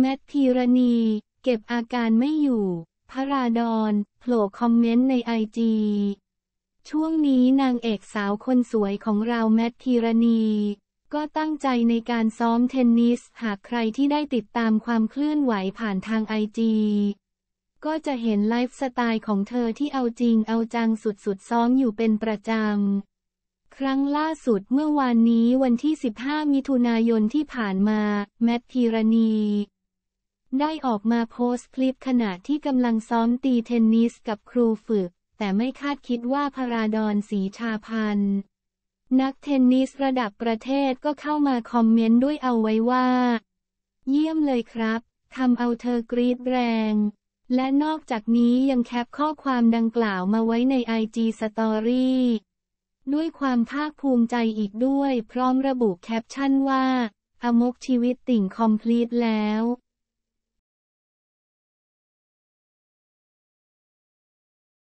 แมทธีรณี เก็บอาการไม่อยู่ พระราดอนโผล่คอมเมนต์ในไอจี ช่วงนี้นางเอกสาวคนสวยของเราแมทธีรณี ก็ตั้งใจในการซ้อมเทนนิส หากใครที่ได้ติดตามความเคลื่อนไหวผ่านทางไอจีก็จะเห็นไลฟ์สไตล์ของเธอที่เอาจริงเอาจังสุดๆซ้อมอยู่เป็นประจำ ครั้งล่าสุดเมื่อวานนี้วันที่ 15 มิถุนายนที่ผ่านมาแมทธีรณีได้ออกมาโพสต์คลิปขณะที่กำลังซ้อมตีเทนนิสกับครูฝึก แต่ไม่คาดคิดว่าพราดอนสีชาพันนักเทนนิสระดับประเทศก็เข้ามาคอมเมนต์ด้วยเอาไว้ว่า เยี่ยมเลยครับทำเอาเธอกรีดแรง และนอกจากนี้ยังแคปข้อความดังกล่าวมาไว้ในไอจีสตอรี่ด้วยความภาคภูมิใจอีกด้วย พร้อมระบุแคปชั่นว่าอมกชีวิตติ่งคอมพลีตแล้ว